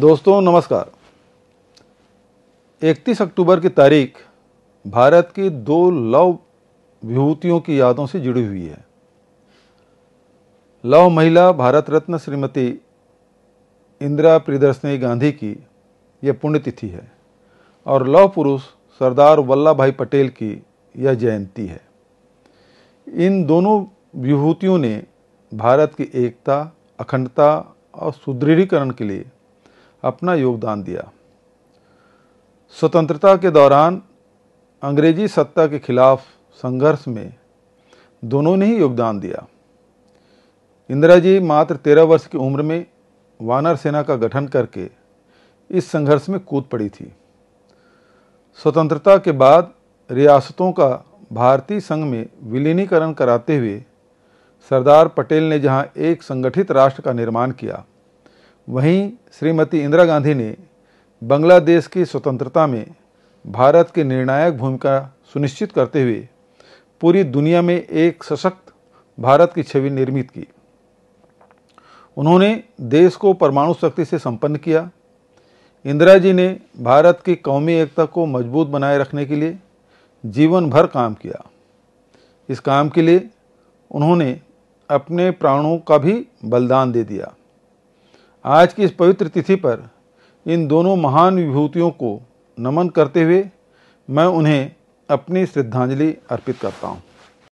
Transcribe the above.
दोस्तों नमस्कार 31 अक्टूबर की तारीख भारत की दो लव विभूतियों की यादों से जुड़ी हुई है लव महिला भारत रत्न श्रीमती इंदिरा प्रियदर्शनी गांधी की यह पुण्यतिथि है और लव पुरुष सरदार वल्लभ भाई पटेल की यह जयंती है इन दोनों विभूतियों ने भारत की एकता अखंडता और सुदृढ़ीकरण के लिए अपना योगदान दिया स्वतंत्रता के दौरान अंग्रेजी सत्ता के खिलाफ संघर्ष में दोनों ने ही योगदान दिया इंदिरा जी मात्र तेरह वर्ष की उम्र में वानर सेना का गठन करके इस संघर्ष में कूद पड़ी थी स्वतंत्रता के बाद रियासतों का भारतीय संघ में विलीनीकरण कराते हुए सरदार पटेल ने जहां एक संगठित राष्ट्र का निर्माण किया वहीं श्रीमती इंदिरा गांधी ने बांग्लादेश की स्वतंत्रता में भारत की निर्णायक भूमिका सुनिश्चित करते हुए पूरी दुनिया में एक सशक्त भारत की छवि निर्मित की उन्होंने देश को परमाणु शक्ति से संपन्न किया इंदिरा जी ने भारत की कौमी एकता को मजबूत बनाए रखने के लिए जीवन भर काम किया इस काम के लिए उन्होंने अपने प्राणों का भी बलिदान दे दिया आज की इस पवित्र तिथि पर इन दोनों महान विभूतियों को नमन करते हुए मैं उन्हें अपनी श्रद्धांजलि अर्पित करता हूँ